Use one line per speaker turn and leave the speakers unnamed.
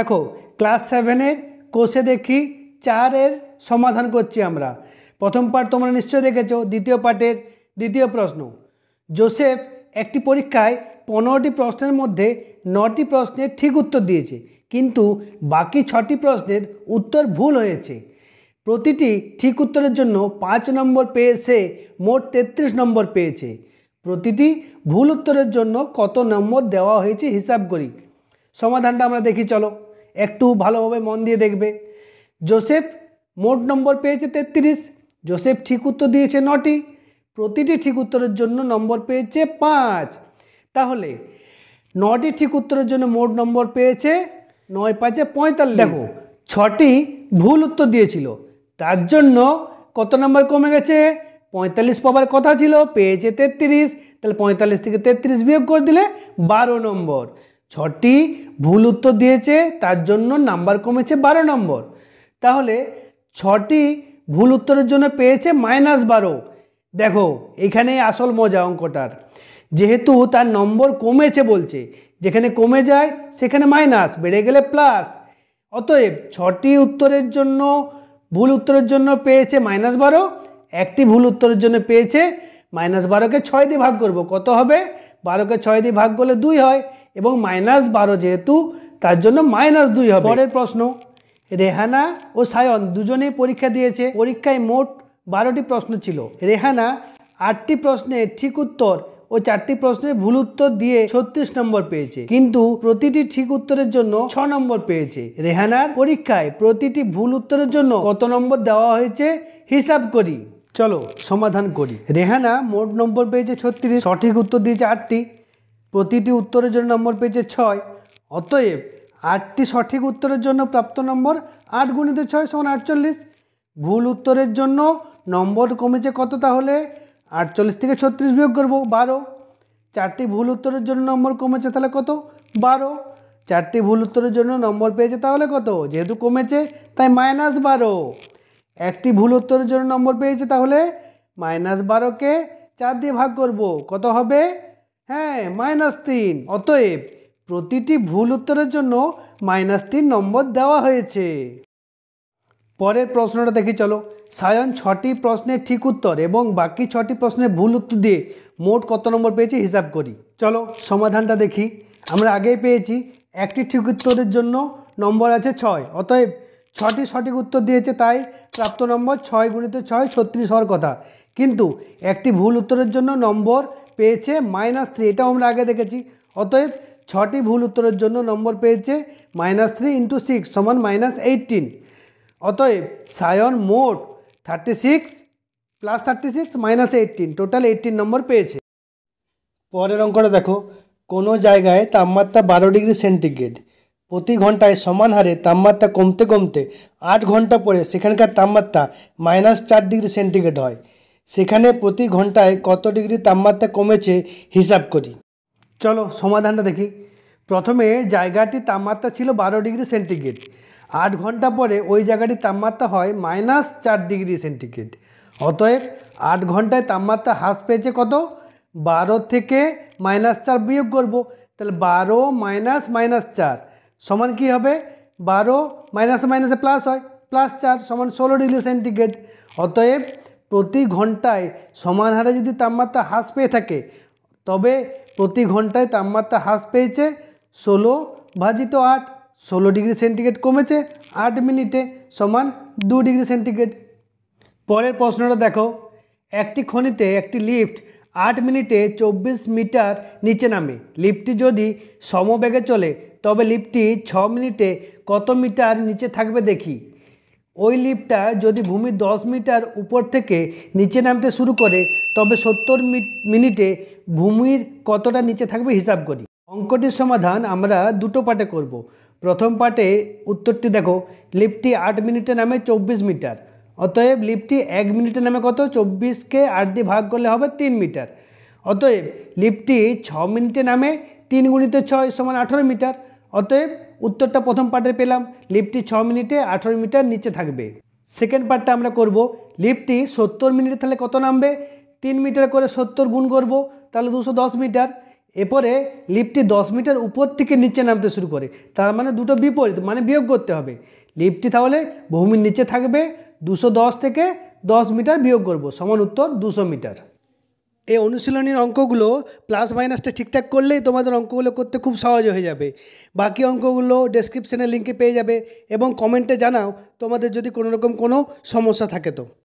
দেখো ক্লাস সেভেনের কোষে দেখি চারের সমাধান করছি আমরা প্রথম পার্ট তোমরা নিশ্চয় দেখেছো দ্বিতীয় পার্টের দ্বিতীয় প্রশ্ন জোসেফ একটি পরীক্ষায় পনেরোটি প্রশ্নের মধ্যে নটি প্রশ্নের ঠিক উত্তর দিয়েছে কিন্তু বাকি ছটি প্রশ্নের উত্তর ভুল হয়েছে প্রতিটি ঠিক উত্তরের জন্য পাঁচ নম্বর পেয়ে সে মোট তেত্রিশ নম্বর পেয়েছে প্রতিটি ভুল উত্তরের জন্য কত নম্বর দেওয়া হয়েছে হিসাব করি সমাধানটা আমরা দেখি চলো একটু ভালোভাবে মন দিয়ে দেখবে জোসেফ মোট নম্বর পেয়েছে তেত্রিশ জোসেফ ঠিক উত্তর দিয়েছে নটি প্রতিটি ঠিক উত্তরের জন্য নম্বর পেয়েছে পাঁচ তাহলে নটি ঠিক উত্তরের জন্য মোট নম্বর পেয়েছে নয় পাঁচে পঁয়তাল্লিশ দেখো ছটি ভুল উত্তর দিয়েছিল তার জন্য কত নম্বর কমে গেছে পঁয়তাল্লিশ পাবার কথা ছিল পেয়েছে তেত্রিশ তাহলে পঁয়তাল্লিশ থেকে তেত্রিশ বিয়োগ করে দিলে বারো নম্বর ছটি ভুল উত্তর দিয়েছে তার জন্য নাম্বার কমেছে বারো নম্বর তাহলে ছটি ভুল উত্তরের জন্য পেয়েছে মাইনাস বারো দেখো এখানে আসল মজা অঙ্কটার যেহেতু তার নম্বর কমেছে বলছে যেখানে কমে যায় সেখানে মাইনাস বেড়ে গেলে প্লাস অতএব ছটি উত্তরের জন্য ভুল উত্তরের জন্য পেয়েছে মাইনাস বারো একটি ভুল উত্তরের জন্য পেয়েছে মাইনাস বারোকে ছয় দিয়ে ভাগ করব কত হবে বারোকে ছয় দিয়ে ভাগ করলে দুই হয় এবং মাইনাস বারো যেহেতু তার জন্য মাইনাস দুই হবে পরের প্রশ্ন রেহানা ও সায়ন দুজনে পরীক্ষা দিয়েছে পরীক্ষায় মোট বারোটি প্রশ্ন ছিল রেহানা আটটি প্রশ্নের ঠিক উত্তর ও চারটি প্রশ্নের ভুল উত্তর দিয়ে ছত্রিশ নম্বর পেয়েছে কিন্তু প্রতিটি ঠিক উত্তরের জন্য ছ নম্বর পেয়েছে রেহানার পরীক্ষায় প্রতিটি ভুল উত্তরের জন্য কত নম্বর দেওয়া হয়েছে হিসাব করি চলো সমাধান করি রেহানা মোট নম্বর পেয়েছে ছত্রিশ সঠিক উত্তর দিয়েছে আটটি প্রতিটি উত্তরের জন্য নম্বর পেয়েছে ছয় অতএব আটটি সঠিক উত্তরের জন্য প্রাপ্ত নম্বর আট গুণিতে ছয় সমান আটচল্লিশ ভুল উত্তরের জন্য নম্বর কমেছে কত তাহলে আটচল্লিশ থেকে ছত্রিশ বিয়োগ করবো বারো চারটি ভুল উত্তরের জন্য নম্বর কমেছে তাহলে কত বারো চারটি ভুল উত্তরের জন্য নম্বর পেয়েছে তাহলে কত যেহেতু কমেছে তাই মাইনাস বারো একটি ভুল উত্তরের জন্য নম্বর পেয়েছে তাহলে মাইনাস বারোকে চার দিয়ে ভাগ করব কত হবে হ্যাঁ মাইনাস তিন অতএব প্রতিটি ভুল উত্তরের জন্য মাইনাস তিন নম্বর দেওয়া হয়েছে পরের প্রশ্নটা দেখি চলো সায়ন ছটি প্রশ্নের ঠিক উত্তর এবং বাকি ছটি প্রশ্নের ভুল উত্তর দিয়ে মোট কত নম্বর পেয়েছি হিসাব করি চলো সমাধানটা দেখি আমরা আগেই পেয়েছি একটি ঠিক উত্তরের জন্য নম্বর আছে ছয় অতএব ছটি সঠিক উত্তর দিয়েছে তাই প্রাপ্ত নম্বর ছয় গুণিত ছয় ছত্রিশ হওয়ার কথা কিন্তু একটি ভুল উত্তরের জন্য নম্বর পেয়েছে মাইনাস থ্রি এটাও আমরা আগে দেখেছি অতএব ছটি ভুল উত্তরের জন্য নম্বর পেয়েছে মাইনাস থ্রি ইন্টু সিক্স সমান মাইনাস এইটিন অতএব সায়ন মোট thirty six plus thirty six minus eighteen total eighteen number পেয়েছে পরের অঙ্কটা দেখো কোনো জায়গায় তাপমাত্রা বারো ডিগ্রি সেন্টিগ্রেড প্রতি ঘন্টায় সমান হারে তাপমাত্রা কমতে কমতে আট ঘন্টা পরে সেখানকার তাপমাত্রা মাইনাস চার ডিগ্রি সেন্টিগ্রেড হয় সেখানে প্রতি ঘন্টায় কত ডিগ্রি তাপমাত্রা কমেছে হিসাব করি চলো সমাধানটা দেখি প্রথমে জায়গাটির তাপমাত্রা ছিল বারো ডিগ্রি সেন্টিগ্রেড আট ঘন্টা পরে ওই জায়গাটির তাপমাত্রা হয় মাইনাস চার ডিগ্রি সেন্টিগ্রেড অতএব আট ঘন্টায় তাপমাত্রা হ্রাস পেয়েছে কত বারো থেকে মাইনাস চার বিয়োগ করব তাহলে বারো মাইনাস মাইনাস চার সমান কী হবে বারো মাইনাসে মাইনাসে প্লাস হয় প্লাস চার সমান ষোলো ডিগ্রি সেন্টিগ্রেড অতএব প্রতি ঘন্টায় সমান হারে যদি তাপমাত্রা হ্রাস পেয়ে থাকে তবে প্রতি ঘন্টায় তাপমাত্রা হ্রাস পেয়েছে ষোলো ভাজিত আট ষোলো ডিগ্রি সেন্টিগ্রেড কমেছে আট মিনিটে সমান দু ডিগ্রি সেন্টিগ্রেড পরের প্রশ্নটা দেখো একটি খনিতে একটি লিফট আট মিনিটে চব্বিশ মিটার নিচে নামে লিফটটি যদি সমবেগে চলে তবে লিফটটি ছ মিনিটে কত মিটার নিচে থাকবে দেখি ওই লিফটটা যদি ভূমির দশ মিটার উপর থেকে নিচে নামতে শুরু করে তবে সত্তর মিনিটে ভূমির কতটা নিচে থাকবে হিসাব করি অঙ্কটির সমাধান আমরা দুটো পার্টে করব। প্রথম পার্টে উত্তরটি দেখো লিফটটি আট মিনিটে নামে চব্বিশ মিটার অতএব লিফটটি এক মিনিটে নামে কত চব্বিশকে আট দিয়ে ভাগ করলে হবে তিন মিটার অতএব লিফটটি ছ মিনিটে নামে তিন গুণিতে ছয় সমান আঠেরো মিটার অতএব উত্তরটা প্রথম পার্টে পেলাম লিফটটি ছ মিনিটে আঠেরো মিটার নিচে থাকবে সেকেন্ড পার্টটা আমরা করব লিফটটি সত্তর মিনিটে তাহলে কত নামবে তিন মিটার করে সত্তর গুণ করব তাহলে দুশো দশ মিটার এরপরে লিফটটি দশ মিটার উপর থেকে নিচে নামতে শুরু করে তার মানে দুটো বিপরীত মানে বিয়োগ করতে হবে লিফটটি তাহলে ভূমির নিচে থাকবে দুশো দশ থেকে দশ মিটার বিয়োগ করব সমান উত্তর দুশো মিটার এই অনুশীলনীর অঙ্কগুলো প্লাস মাইনাসটা ঠিকঠাক করলেই তোমাদের অঙ্কগুলো করতে খুব সহজ হয়ে যাবে বাকি অঙ্কগুলো ডেসক্রিপশানের লিঙ্কে পেয়ে যাবে এবং কমেন্টে জানাও তোমাদের যদি কোনোরকম কোনো সমস্যা থাকে তো